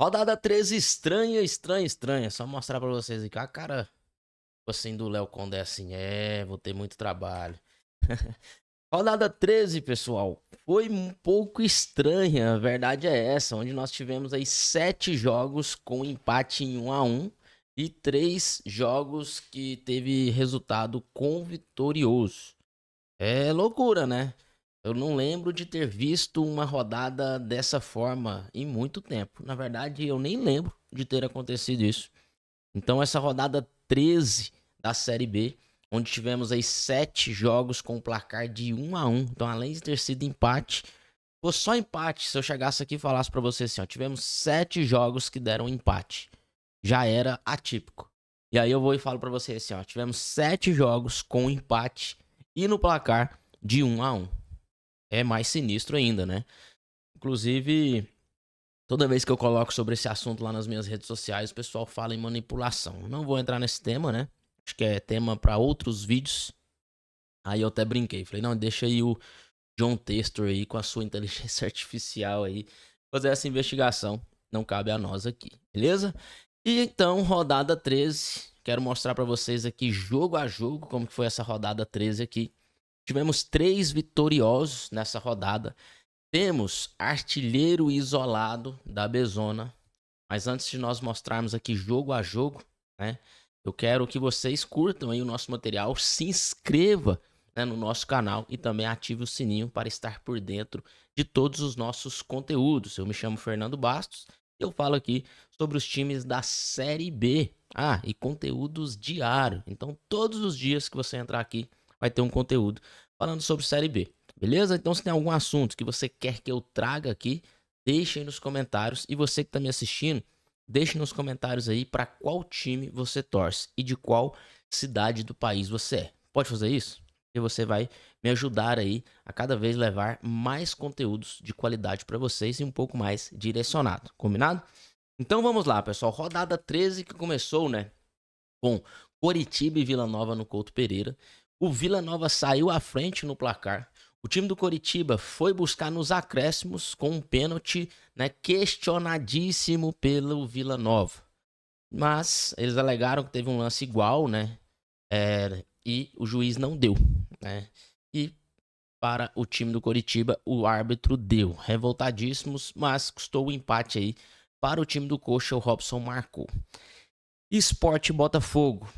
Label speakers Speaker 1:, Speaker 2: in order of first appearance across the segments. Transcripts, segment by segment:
Speaker 1: Rodada 13, estranha, estranha, estranha. Só mostrar pra vocês aqui. A cara tipo assim do Léo Condé assim, é, vou ter muito trabalho. Rodada 13, pessoal, foi um pouco estranha, a verdade é essa, onde nós tivemos aí sete jogos com empate em 1 a 1 e três jogos que teve resultado com vitorioso. É loucura, né? Eu não lembro de ter visto uma rodada dessa forma em muito tempo. Na verdade, eu nem lembro de ter acontecido isso. Então, essa rodada 13 da Série B, onde tivemos aí sete jogos com placar de 1 a 1 Então, além de ter sido empate, foi só empate. Se eu chegasse aqui e falasse para você assim: ó, tivemos sete jogos que deram empate. Já era atípico. E aí eu vou e falo para você assim: ó, tivemos sete jogos com empate e no placar de 1 a 1 é mais sinistro ainda, né? Inclusive, toda vez que eu coloco sobre esse assunto lá nas minhas redes sociais, o pessoal fala em manipulação. Não vou entrar nesse tema, né? Acho que é tema para outros vídeos. Aí eu até brinquei, falei, não, deixa aí o John Textor aí com a sua inteligência artificial aí fazer essa investigação. Não cabe a nós aqui, beleza? E então, rodada 13. Quero mostrar para vocês aqui jogo a jogo como que foi essa rodada 13 aqui. Tivemos três vitoriosos nessa rodada. Temos artilheiro isolado da Bezona. Mas antes de nós mostrarmos aqui jogo a jogo, né? Eu quero que vocês curtam aí o nosso material, se inscreva né, no nosso canal e também ative o sininho para estar por dentro de todos os nossos conteúdos. Eu me chamo Fernando Bastos e eu falo aqui sobre os times da Série B. Ah, e conteúdos diário. Então, todos os dias que você entrar aqui, vai ter um conteúdo falando sobre Série B. Beleza? Então, se tem algum assunto que você quer que eu traga aqui, deixe aí nos comentários. E você que está me assistindo, deixe nos comentários aí para qual time você torce e de qual cidade do país você é. Pode fazer isso? E você vai me ajudar aí a cada vez levar mais conteúdos de qualidade para vocês e um pouco mais direcionado. Combinado? Então vamos lá, pessoal. Rodada 13 que começou, né? Com Coritiba e Vila Nova no Couto Pereira. O Vila Nova saiu à frente no placar. O time do Coritiba foi buscar nos acréscimos com um pênalti né, questionadíssimo pelo Vila Nova. Mas eles alegaram que teve um lance igual, né? É, e o juiz não deu. Né? E para o time do Coritiba, o árbitro deu. Revoltadíssimos, mas custou o um empate aí. Para o time do Coxa, o Robson marcou. Esporte Botafogo.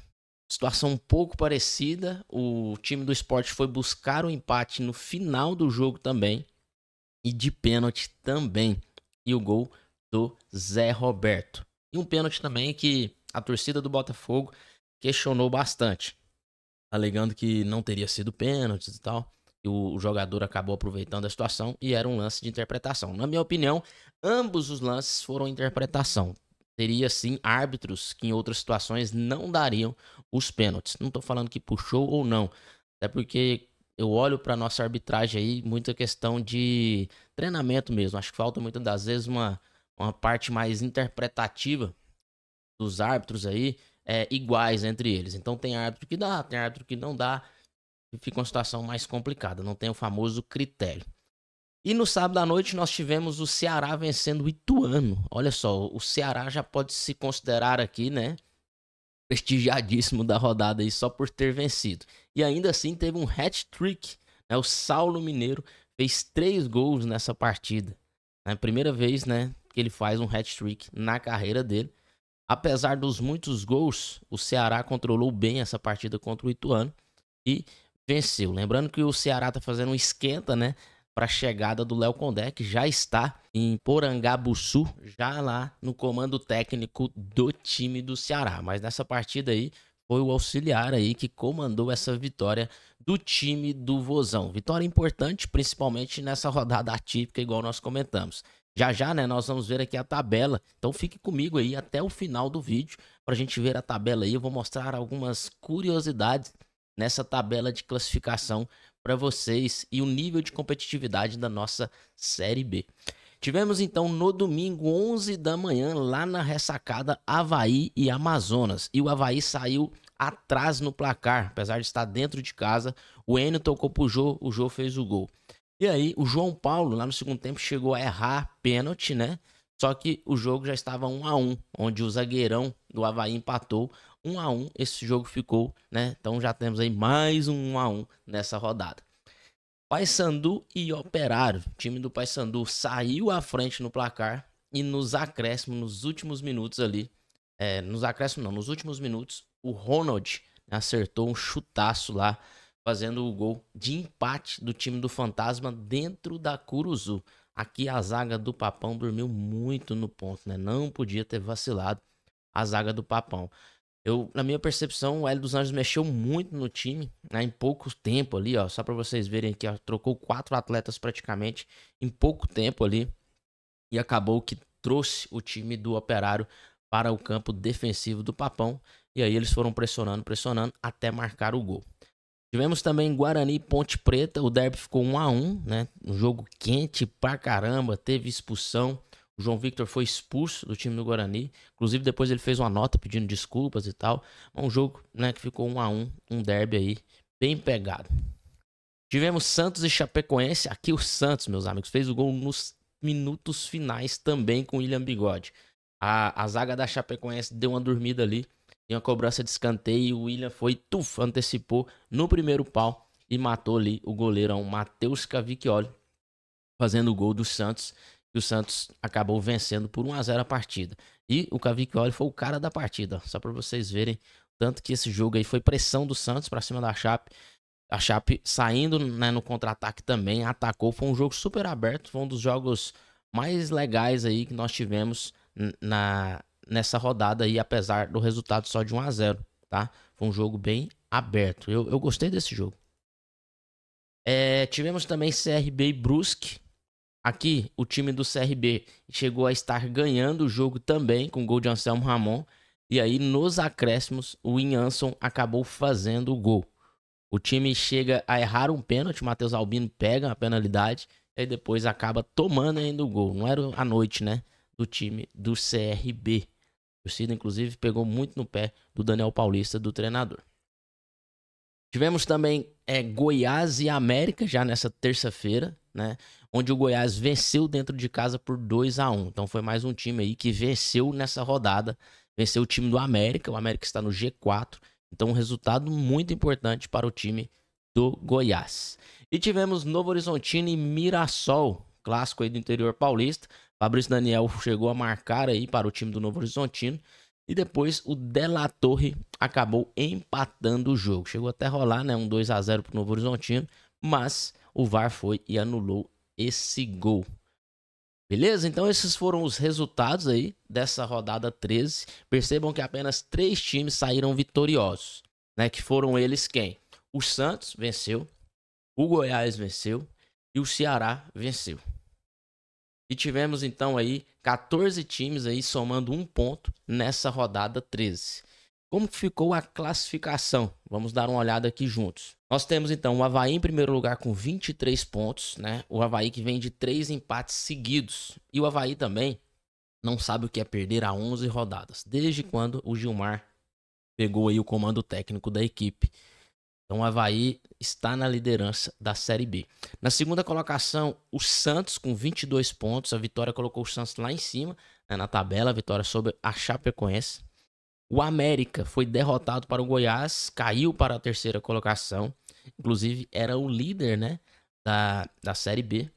Speaker 1: Situação um pouco parecida. O time do esporte foi buscar o um empate no final do jogo também. E de pênalti também. E o gol do Zé Roberto. E um pênalti também que a torcida do Botafogo questionou bastante. Alegando que não teria sido pênalti e tal. E o jogador acabou aproveitando a situação e era um lance de interpretação. Na minha opinião, ambos os lances foram interpretação teria sim árbitros que em outras situações não dariam os pênaltis. Não estou falando que puxou ou não, até porque eu olho para nossa arbitragem aí muita questão de treinamento mesmo. Acho que falta muitas das vezes uma, uma parte mais interpretativa dos árbitros aí é, iguais entre eles. Então tem árbitro que dá, tem árbitro que não dá, e fica uma situação mais complicada. Não tem o famoso critério. E no sábado à noite nós tivemos o Ceará vencendo o Ituano. Olha só, o Ceará já pode se considerar aqui, né? Prestigiadíssimo da rodada aí só por ter vencido. E ainda assim teve um hat-trick. Né? O Saulo Mineiro fez três gols nessa partida. É a primeira vez, né? Que ele faz um hat-trick na carreira dele. Apesar dos muitos gols, o Ceará controlou bem essa partida contra o Ituano e venceu. Lembrando que o Ceará tá fazendo um esquenta, né? para a chegada do Léo Condé, que já está em Porangabuçu, já lá no comando técnico do time do Ceará. Mas nessa partida aí, foi o auxiliar aí que comandou essa vitória do time do Vozão. Vitória importante, principalmente nessa rodada atípica, igual nós comentamos. Já já, né, nós vamos ver aqui a tabela. Então fique comigo aí até o final do vídeo para a gente ver a tabela aí. Eu vou mostrar algumas curiosidades nessa tabela de classificação para vocês e o nível de competitividade da nossa Série B. Tivemos então no domingo 11 da manhã lá na ressacada Havaí e Amazonas. E o Havaí saiu atrás no placar, apesar de estar dentro de casa. O Enio tocou pro Jô, o Jô fez o gol. E aí o João Paulo lá no segundo tempo chegou a errar pênalti, né? Só que o jogo já estava 1 a 1, onde o zagueirão do Havaí empatou 1 a 1, esse jogo ficou, né? Então já temos aí mais um 1 a 1 nessa rodada. Paysandu e Operário. O time do Paysandu saiu à frente no placar e nos acréscimos, nos últimos minutos ali, é, nos acréscimos não, nos últimos minutos, o Ronald acertou um chutaço lá, fazendo o gol de empate do time do Fantasma dentro da Curuzu. Aqui a zaga do Papão dormiu muito no ponto, né? Não podia ter vacilado a zaga do Papão. Eu, na minha percepção, o Hélio dos Anjos mexeu muito no time, né? Em pouco tempo ali, ó. Só para vocês verem aqui, ó, trocou quatro atletas praticamente em pouco tempo ali e acabou que trouxe o time do Operário para o campo defensivo do Papão. E aí eles foram pressionando, pressionando até marcar o gol. Tivemos também Guarani Ponte Preta, o derby ficou 1 a 1 né? Um jogo quente pra caramba, teve expulsão. O João Victor foi expulso do time do Guarani. Inclusive, depois ele fez uma nota pedindo desculpas e tal. Um jogo né, que ficou 1 a 1 um derby aí, bem pegado. Tivemos Santos e Chapecoense. Aqui o Santos, meus amigos, fez o gol nos minutos finais também com o William Bigode. A, a zaga da Chapecoense deu uma dormida ali em uma cobrança de escanteio, o William foi, tuf, antecipou no primeiro pau e matou ali o goleirão Matheus Cavicchioli, fazendo o gol do Santos. E o Santos acabou vencendo por 1 a 0 a partida. E o Cavicchioli foi o cara da partida, só para vocês verem tanto que esse jogo aí foi pressão do Santos para cima da Chape. A Chape saindo né, no contra-ataque também, atacou. Foi um jogo super aberto, foi um dos jogos mais legais aí que nós tivemos na, nessa rodada aí, apesar do resultado só de 1 a 0 tá? Foi um jogo bem aberto. Eu, eu gostei desse jogo. É, tivemos também CRB e Brusque. Aqui, o time do CRB chegou a estar ganhando o jogo também, com gol de Anselmo Ramon. E aí, nos acréscimos, o Inhanson acabou fazendo o gol. O time chega a errar um pênalti, Matheus Albino pega a penalidade e depois acaba tomando ainda o gol. Não era a noite, né? do time do CRB. A torcida, inclusive, pegou muito no pé do Daniel Paulista, do treinador. Tivemos também é, Goiás e América já nessa terça-feira, né? Onde o Goiás venceu dentro de casa por 2 a 1 Então foi mais um time aí que venceu nessa rodada. Venceu o time do América. O América está no G4. Então, um resultado muito importante para o time do Goiás. E tivemos Novo Horizontino e Mirassol, clássico aí do interior paulista. Fabrício Daniel chegou a marcar aí para o time do Novo Horizontino. E depois o La Torre acabou empatando o jogo. Chegou até a rolar, né? Um 2 a 0 para o Novo Horizontino. Mas o VAR foi e anulou esse gol. Beleza? Então esses foram os resultados aí dessa rodada 13. Percebam que apenas três times saíram vitoriosos, né? Que foram eles quem? O Santos venceu, o Goiás venceu e o Ceará venceu. E tivemos então aí 14 times aí somando um ponto nessa rodada 13. Como ficou a classificação? Vamos dar uma olhada aqui juntos. Nós temos então o Havaí em primeiro lugar com 23 pontos, né? O Havaí que vem de três empates seguidos. E o Havaí também não sabe o que é perder a 11 rodadas, desde quando o Gilmar pegou aí o comando técnico da equipe. Então o Havaí está na liderança da Série B. Na segunda colocação, o Santos com 22 pontos. A vitória colocou o Santos lá em cima né, na tabela. A vitória sobre a Chapecoense. O América foi derrotado para o Goiás, caiu para a terceira colocação. Inclusive era o líder né, da, da Série B.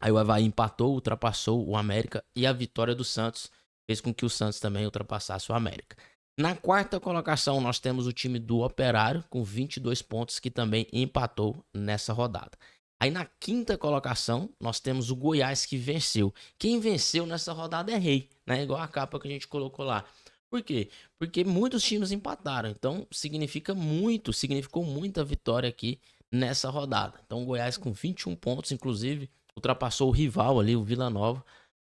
Speaker 1: Aí o Havaí empatou, ultrapassou o América e a vitória do Santos fez com que o Santos também ultrapassasse o América. Na quarta colocação, nós temos o time do Operário, com 22 pontos, que também empatou nessa rodada. Aí na quinta colocação, nós temos o Goiás que venceu. Quem venceu nessa rodada é rei, né? Igual a capa que a gente colocou lá. Por quê? Porque muitos times empataram. Então, significa muito, significou muita vitória aqui nessa rodada. Então, o Goiás com 21 pontos, inclusive, ultrapassou o rival ali, o Vila Nova,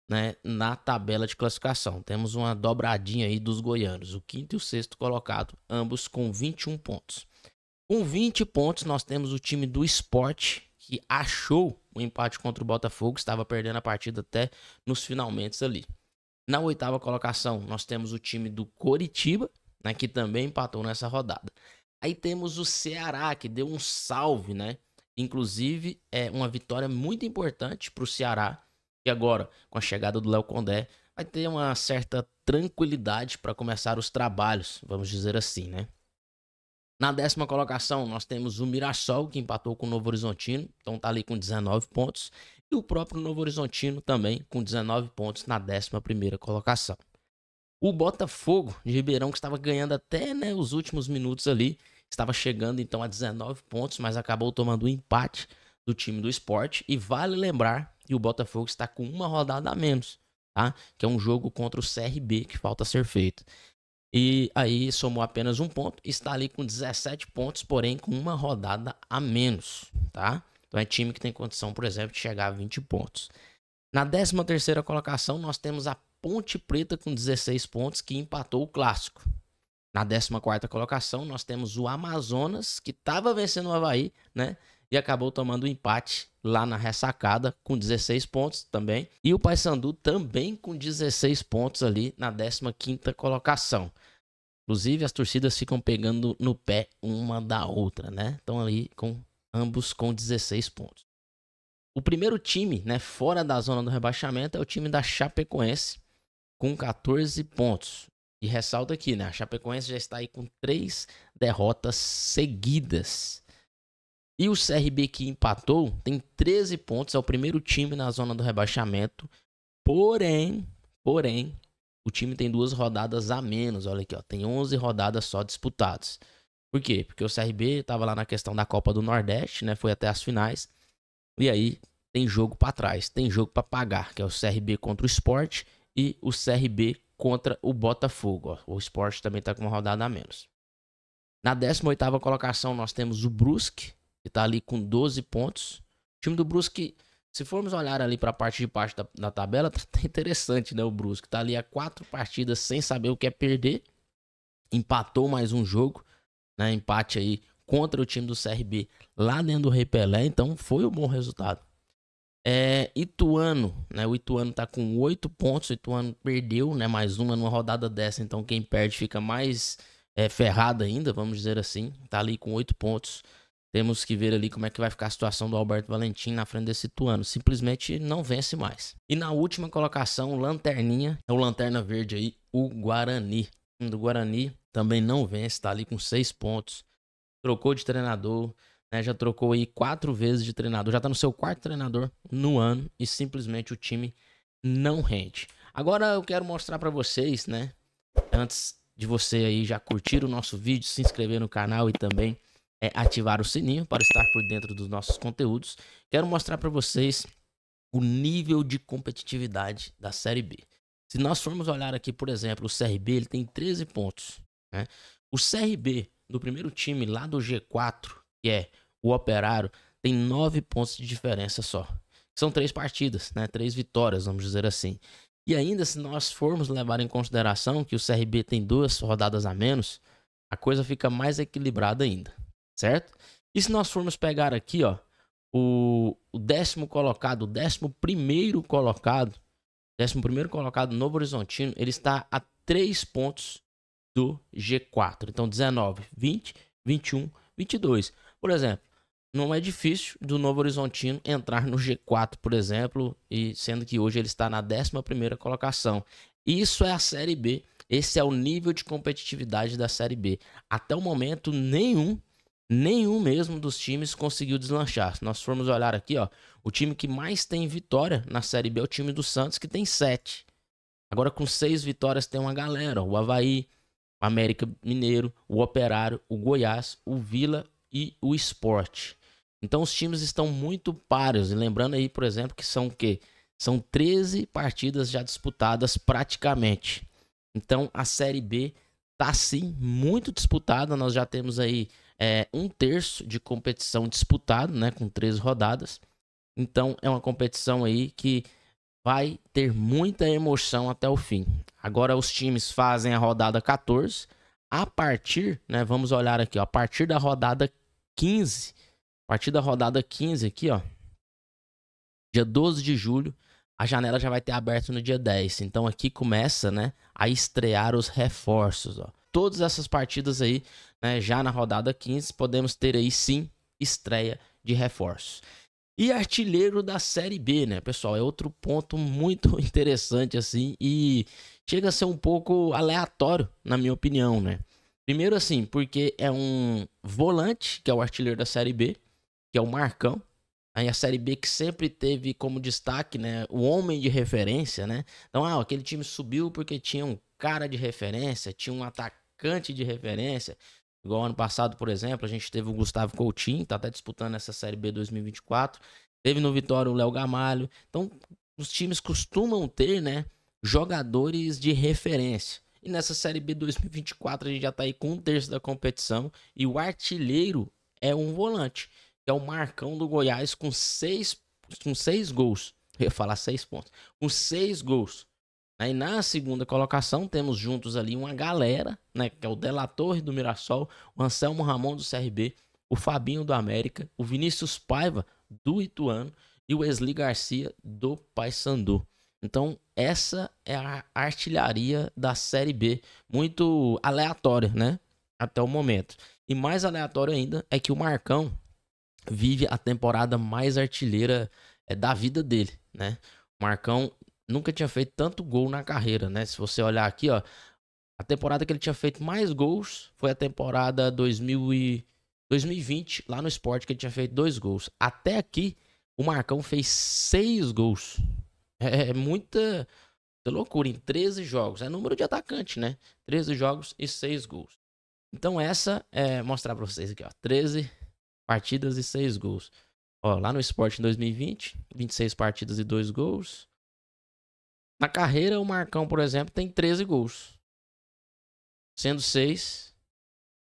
Speaker 1: né, na tabela de classificação. Temos uma dobradinha aí dos goianos, o quinto e o sexto colocado, ambos com 21 pontos. Com 20 pontos, nós temos o time do esporte, que achou o empate contra o Botafogo, estava perdendo a partida até nos finalmente ali. Na oitava colocação, nós temos o time do Coritiba, né, que também empatou nessa rodada. Aí temos o Ceará, que deu um salve, né? Inclusive, é uma vitória muito importante para o Ceará, e agora, com a chegada do Léo Condé, vai ter uma certa tranquilidade para começar os trabalhos, vamos dizer assim, né? Na décima colocação, nós temos o Mirassol, que empatou com o Novo Horizontino, então tá ali com 19 pontos. E o próprio Novo Horizontino também com 19 pontos na décima primeira colocação. O Botafogo de Ribeirão, que estava ganhando até né, os últimos minutos ali, estava chegando então a 19 pontos, mas acabou tomando um empate do time do esporte. E vale lembrar e o Botafogo está com uma rodada a menos, tá? Que é um jogo contra o CRB que falta ser feito. E aí somou apenas um ponto, está ali com 17 pontos, porém com uma rodada a menos, tá? Então é time que tem condição, por exemplo, de chegar a 20 pontos. Na 13 terceira colocação, nós temos a Ponte Preta com 16 pontos, que empatou o clássico. Na 14 quarta colocação, nós temos o Amazonas, que estava vencendo o Havaí, né? e acabou tomando um empate lá na ressacada com 16 pontos também. E o Paysandu também com 16 pontos ali na 15ª colocação. Inclusive as torcidas ficam pegando no pé uma da outra, né? Estão ali com ambos com 16 pontos. O primeiro time, né, fora da zona do rebaixamento é o time da Chapecoense com 14 pontos. E ressalta aqui, né, a Chapecoense já está aí com três derrotas seguidas e o CRB que empatou tem 13 pontos, é o primeiro time na zona do rebaixamento. Porém, porém, o time tem duas rodadas a menos. Olha aqui, ó, tem 11 rodadas só disputadas. Por quê? Porque o CRB estava lá na questão da Copa do Nordeste, né? Foi até as finais. E aí tem jogo para trás, tem jogo para pagar, que é o CRB contra o Sport e o CRB contra o Botafogo. Ó. O Sport também está com uma rodada a menos. Na 18ª colocação nós temos o Brusque, que tá ali com 12 pontos. O time do Brusque, se formos olhar ali para a parte de baixo da, da, tabela, tá, tá interessante, né? O Brusque tá ali há quatro partidas sem saber o que é perder. Empatou mais um jogo, né? Empate aí contra o time do CRB lá dentro do Repelé então foi um bom resultado. É, Ituano, né? O Ituano tá com oito pontos, o Ituano perdeu, né? Mais uma numa rodada dessa, então quem perde fica mais é, ferrado ainda, vamos dizer assim. Tá ali com oito pontos. Temos que ver ali como é que vai ficar a situação do Alberto Valentim na frente desse Tuano. Simplesmente não vence mais. E na última colocação, lanterninha, é o lanterna verde aí, o Guarani. Hum, do Guarani também não vence, tá ali com seis pontos. Trocou de treinador, né? Já trocou aí quatro vezes de treinador. Já tá no seu quarto treinador no ano e simplesmente o time não rende. Agora eu quero mostrar para vocês, né? Antes de você aí já curtir o nosso vídeo, se inscrever no canal e também é, ativar o sininho para estar por dentro dos nossos conteúdos. Quero mostrar para vocês o nível de competitividade da Série B. Se nós formos olhar aqui, por exemplo, o CRB ele tem 13 pontos. Né? O CRB, do primeiro time lá do G4, que é o Operário, tem 9 pontos de diferença só. São três partidas, né? três vitórias, vamos dizer assim. E ainda, se nós formos levar em consideração que o CRB tem duas rodadas a menos, a coisa fica mais equilibrada ainda certo? E se nós formos pegar aqui, ó, o, o décimo colocado, o décimo primeiro colocado, décimo primeiro colocado Novo Horizontino, ele está a 3 pontos do G4. Então 19, 20, 21, 22. Por exemplo, não é difícil do Novo Horizontino entrar no G4, por exemplo, e sendo que hoje ele está na 11 primeira colocação. Isso é a Série B. Esse é o nível de competitividade da Série B. Até o momento, nenhum nenhum mesmo dos times conseguiu deslanchar. Se nós formos olhar aqui, ó, o time que mais tem vitória na Série B é o time do Santos, que tem sete. Agora, com seis vitórias, tem uma galera: ó, o Havaí, o América Mineiro, o Operário, o Goiás, o Vila e o Esporte. Então, os times estão muito páreos. E lembrando aí, por exemplo, que são o quê? São 13 partidas já disputadas praticamente. Então, a Série B tá sim muito disputada. Nós já temos aí é, um terço de competição disputada, né, com três rodadas. Então é uma competição aí que vai ter muita emoção até o fim. Agora os times fazem a rodada 14. A partir, né, vamos olhar aqui, ó, a partir da rodada 15, a partir da rodada 15 aqui, ó, dia 12 de julho, a janela já vai ter aberto no dia 10. Então aqui começa, né, a estrear os reforços, ó. Todas essas partidas aí né, já na rodada 15, podemos ter aí sim estreia de reforços. E artilheiro da Série B, né, pessoal? É outro ponto muito interessante, assim, e chega a ser um pouco aleatório, na minha opinião, né? Primeiro, assim, porque é um volante, que é o artilheiro da Série B, que é o Marcão. Aí a Série B que sempre teve como destaque, né, o homem de referência, né? Então, ah, aquele time subiu porque tinha um cara de referência, tinha um atacante de referência, Igual ano passado, por exemplo, a gente teve o Gustavo Coutinho, tá até disputando essa Série B 2024. Teve no Vitória o Léo Gamalho. Então, os times costumam ter, né, jogadores de referência. E nessa Série B 2024 a gente já tá aí com um terço da competição e o artilheiro é um volante, que é o Marcão do Goiás com seis, com seis gols. Eu ia falar seis pontos. Com seis gols aí na segunda colocação temos juntos ali uma galera, né, que é o Torre do Mirassol, o Anselmo Ramon do CRB, o Fabinho do América, o Vinícius Paiva do Ituano e o Wesley Garcia do Paysandu. Então, essa é a artilharia da Série B, muito aleatória, né, até o momento. E mais aleatório ainda é que o Marcão vive a temporada mais artilheira eh, da vida dele, né? Marcão nunca tinha feito tanto gol na carreira, né? Se você olhar aqui, ó, a temporada que ele tinha feito mais gols foi a temporada 2000 e 2020, lá no esporte, que ele tinha feito dois gols. Até aqui, o Marcão fez seis gols. É, é muita loucura, em 13 jogos. É número de atacante, né? 13 jogos e seis gols. Então essa, é mostrar pra vocês aqui, ó, 13 partidas e seis gols. Ó, lá no esporte em 2020, 26 partidas e dois gols. Na carreira, o Marcão, por exemplo, tem 13 gols. Sendo 6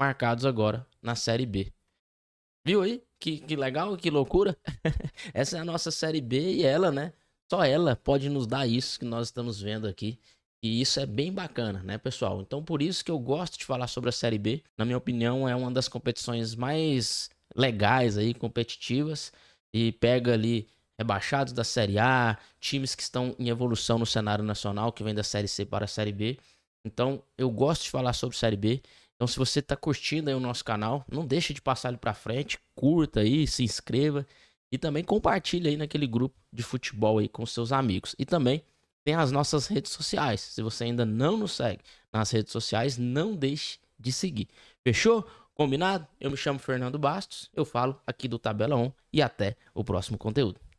Speaker 1: marcados agora na Série B. Viu aí? Que, que legal, que loucura. Essa é a nossa Série B e ela, né? Só ela pode nos dar isso que nós estamos vendo aqui. E isso é bem bacana, né, pessoal? Então, por isso que eu gosto de falar sobre a Série B. Na minha opinião, é uma das competições mais legais aí, competitivas. E pega ali rebaixados da Série A, times que estão em evolução no cenário nacional, que vem da Série C para a Série B. Então, eu gosto de falar sobre Série B. Então, se você está curtindo aí o nosso canal, não deixe de passar ele para frente, curta aí, se inscreva e também compartilhe aí naquele grupo de futebol aí com seus amigos. E também tem as nossas redes sociais. Se você ainda não nos segue nas redes sociais, não deixe de seguir. Fechou? Combinado? Eu me chamo Fernando Bastos, eu falo aqui do Tabela 1 e até o próximo conteúdo.